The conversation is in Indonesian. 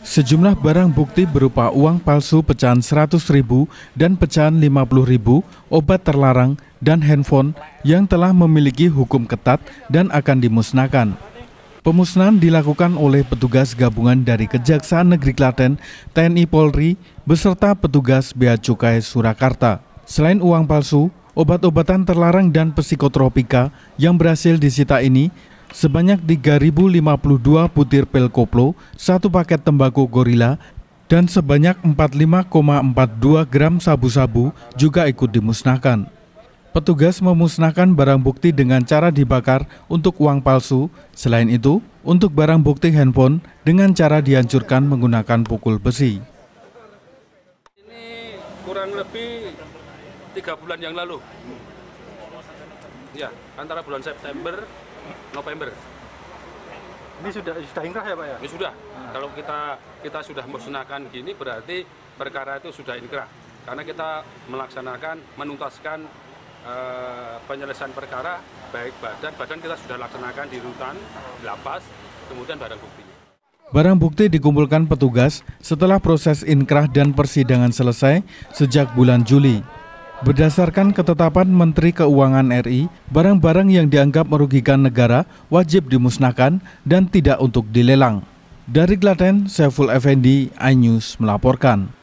Sejumlah barang bukti berupa uang palsu pecahan 100 ribu dan pecahan 50 ribu, obat terlarang, dan handphone yang telah memiliki hukum ketat dan akan dimusnahkan. Pemusnahan dilakukan oleh petugas gabungan dari Kejaksaan Negeri Klaten, TNI Polri, beserta petugas Bea Cukai Surakarta. Selain uang palsu, obat-obatan terlarang dan psikotropika yang berhasil disita ini Sebanyak 3.052 butir pil koplo, satu paket tembakau gorila, dan sebanyak 45,42 gram sabu-sabu juga ikut dimusnahkan. Petugas memusnahkan barang bukti dengan cara dibakar untuk uang palsu. Selain itu, untuk barang bukti handphone dengan cara dihancurkan menggunakan pukul besi. Ini kurang lebih tiga bulan yang lalu. Ya, antara bulan September November. Ini sudah sudah ingkrah ya Pak ya? Ini sudah. Hmm. Kalau kita kita sudah musnahkan gini berarti perkara itu sudah ingkrah. Karena kita melaksanakan menuntaskan eh, penyelesaian perkara baik badan badan kita sudah laksanakan di rutan, di lapas, kemudian barang bukti. Barang bukti dikumpulkan petugas setelah proses inkrah dan persidangan selesai sejak bulan Juli. Berdasarkan ketetapan Menteri Keuangan RI, barang-barang yang dianggap merugikan negara wajib dimusnahkan dan tidak untuk dilelang. Dari Klaten, Seful Effendi, iNews melaporkan.